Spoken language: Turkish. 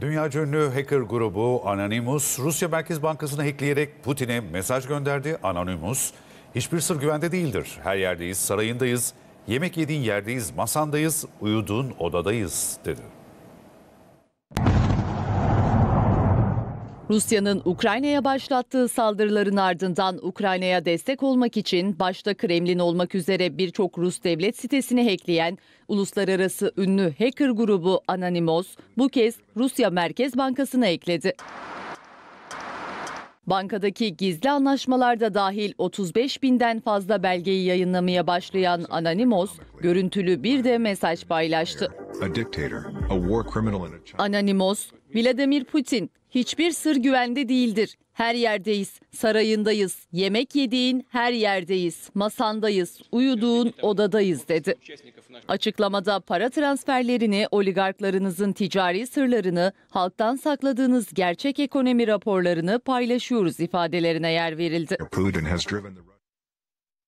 Dünya ünlü hacker grubu Anonymous, Rusya Merkez Bankası'nı hackleyerek Putin'e mesaj gönderdi. Anonymous, hiçbir sır güvende değildir. Her yerdeyiz, sarayındayız, yemek yediğin yerdeyiz, masandayız, uyuduğun odadayız dedi. Rusya'nın Ukrayna'ya başlattığı saldırıların ardından Ukrayna'ya destek olmak için başta Kremlin olmak üzere birçok Rus devlet sitesini hackleyen uluslararası ünlü hacker grubu Anonymous bu kez Rusya Merkez Bankası'na ekledi. Bankadaki gizli anlaşmalarda dahil 35 binden fazla belgeyi yayınlamaya başlayan Anonymous, görüntülü bir de mesaj paylaştı. Anonymous, Vladimir Putin, hiçbir sır güvende değildir. Her yerdeyiz, sarayındayız, yemek yediğin her yerdeyiz, masandayız, uyuduğun odadayız dedi. Açıklamada para transferlerini, oligarklarınızın ticari sırlarını, halktan sakladığınız gerçek ekonomi raporlarını paylaşıyoruz ifadelerine yer verildi.